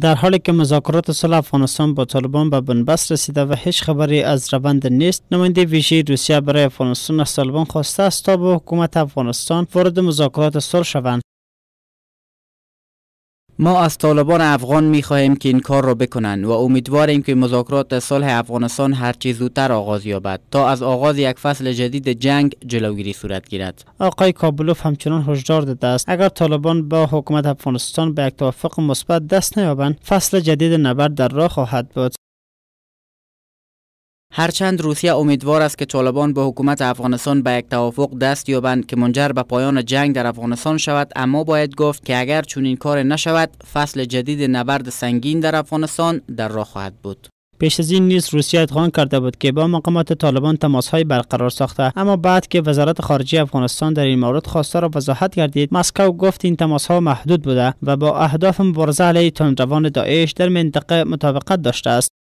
در حالی که مذاکرات صلح افغانستان با طالبان به بنبست رسیده و هیچ خبری از روند نیست نماینده ویژه روسیه برای افغانستان از طالبان خواسته است تا به حکومت افغانستان وارد مذاکرات صلح شوند ما از طالبان افغان می خواهیم که این کار را بکنند و امیدواریم که مذاکرات صلح افغانستان هرچی زودتر آغاز یابد تا از آغاز یک فصل جدید جنگ جلوگیری صورت گیرد آقای کابلوف همچنان هشدار داده است اگر طالبان با حکومت افغانستان به یک توافق مثبت دست نیابند فصل جدید نبرد در راه خواهد بود هرچند روسیه امیدوار است که طالبان به حکومت افغانستان به یک توافق دست یابند که منجر به پایان جنگ در افغانستان شود اما باید گفت که اگر چنین کار نشود فصل جدید نبرد سنگین در افغانستان در راه خواهد بود پیش از این نیز روسیه ادغام کرده بود که با مقامات طالبان های برقرار ساخته اما بعد که وزارت خارجه افغانستان در این مورد خواسته را وضاحت گردید مسکو گفت این تماسها محدود بوده و با اهداف مبارزه علیه تندروان داعش در منطقه مطابقت داشته است